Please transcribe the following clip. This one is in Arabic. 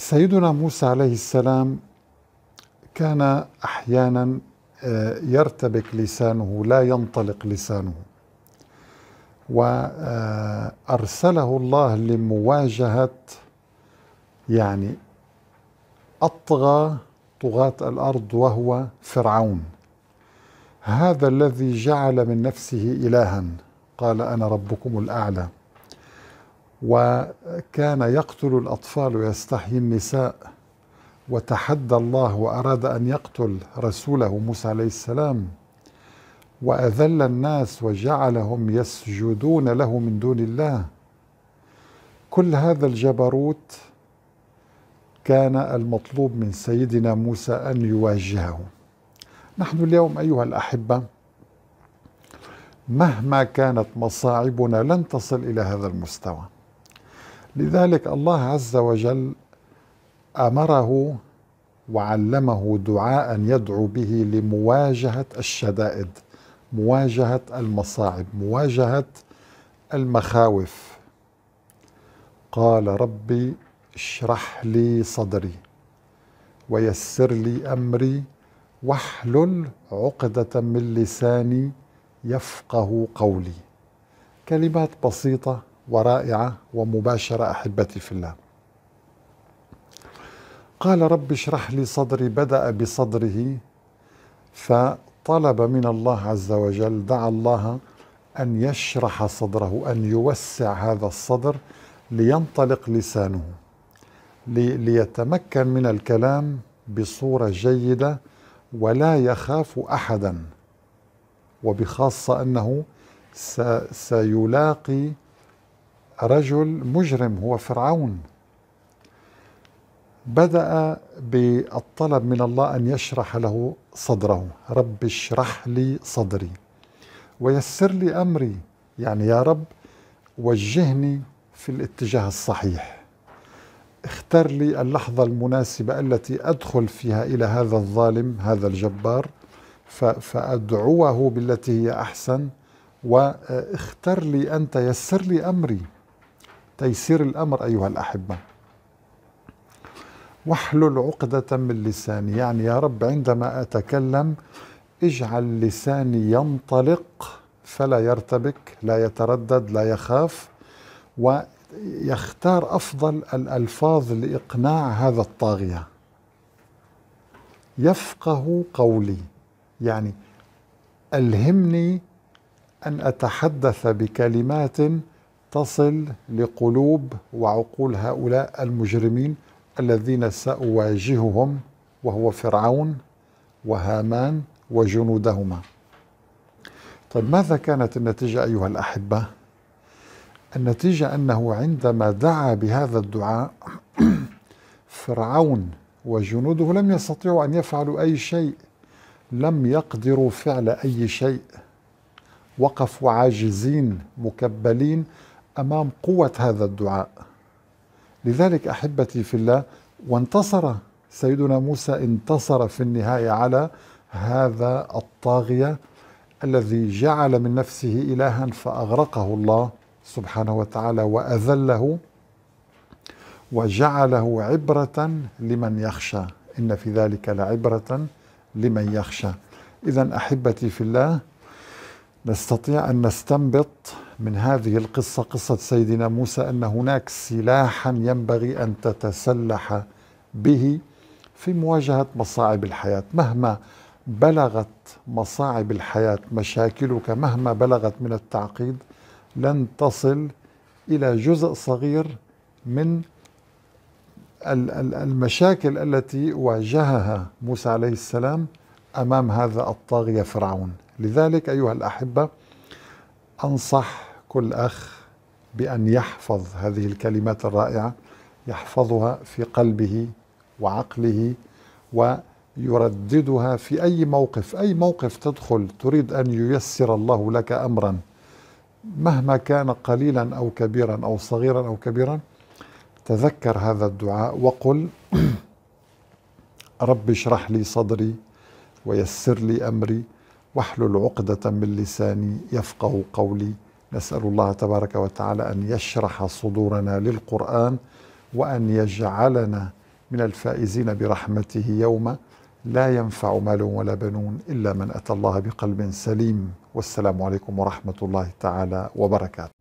سيدنا موسى عليه السلام كان احيانا آه، يرتبك لسانه لا ينطلق لسانه وارسله الله لمواجهه يعني اطغى طغاه الارض وهو فرعون هذا الذي جعل من نفسه الها قال انا ربكم الاعلى وكان يقتل الأطفال ويستحيي النساء وتحدى الله وأراد أن يقتل رسوله موسى عليه السلام وأذل الناس وجعلهم يسجدون له من دون الله كل هذا الجبروت كان المطلوب من سيدنا موسى أن يواجهه نحن اليوم أيها الأحبة مهما كانت مصاعبنا لن تصل إلى هذا المستوى لذلك الله عز وجل امره وعلمه دعاء يدعو به لمواجهه الشدائد مواجهه المصاعب مواجهه المخاوف قال ربي اشرح لي صدري ويسر لي امري واحلل عقده من لساني يفقه قولي كلمات بسيطه ورائعة ومباشرة أحبتي في الله قال رب اشرح لي صدري بدأ بصدره فطلب من الله عز وجل دعا الله أن يشرح صدره أن يوسع هذا الصدر لينطلق لسانه ليتمكن من الكلام بصورة جيدة ولا يخاف أحدا وبخاصة أنه سيلاقي رجل مجرم هو فرعون بدأ بالطلب من الله أن يشرح له صدره رب اشرح لي صدري ويسر لي أمري يعني يا رب وجهني في الاتجاه الصحيح اختر لي اللحظة المناسبة التي أدخل فيها إلى هذا الظالم هذا الجبار فأدعوه بالتي هي أحسن واختر لي أنت يسر لي أمري تيسير الأمر أيها الأحبة واحلل عقدة من لساني يعني يا رب عندما أتكلم اجعل لساني ينطلق فلا يرتبك لا يتردد لا يخاف ويختار أفضل الألفاظ لإقناع هذا الطاغية يفقه قولي يعني ألهمني أن أتحدث بكلمات تصل لقلوب وعقول هؤلاء المجرمين الذين سأواجههم وهو فرعون وهامان وجنودهما طيب ماذا كانت النتيجة أيها الأحبة؟ النتيجة أنه عندما دعا بهذا الدعاء فرعون وجنوده لم يستطيعوا أن يفعلوا أي شيء لم يقدروا فعل أي شيء وقفوا عاجزين مكبلين امام قوه هذا الدعاء لذلك احبتي في الله وانتصر سيدنا موسى انتصر في النهايه على هذا الطاغيه الذي جعل من نفسه الها فاغرقه الله سبحانه وتعالى واذله وجعله عبره لمن يخشى ان في ذلك لعبره لمن يخشى اذا احبتي في الله نستطيع ان نستنبط من هذه القصة قصة سيدنا موسى أن هناك سلاحا ينبغي أن تتسلح به في مواجهة مصاعب الحياة مهما بلغت مصاعب الحياة مشاكلك مهما بلغت من التعقيد لن تصل إلى جزء صغير من المشاكل التي واجهها موسى عليه السلام أمام هذا الطاغية فرعون لذلك أيها الأحبة أنصح كل أخ بأن يحفظ هذه الكلمات الرائعة يحفظها في قلبه وعقله ويرددها في أي موقف أي موقف تدخل تريد أن ييسر الله لك أمرا مهما كان قليلا أو كبيرا أو صغيرا أو كبيرا تذكر هذا الدعاء وقل رب اشرح لي صدري ويسر لي أمري واحلل عقدة من لساني يفقه قولي نسال الله تبارك وتعالى ان يشرح صدورنا للقران وان يجعلنا من الفائزين برحمته يوم لا ينفع مال ولا بنون الا من اتى الله بقلب سليم والسلام عليكم ورحمه الله تعالى وبركاته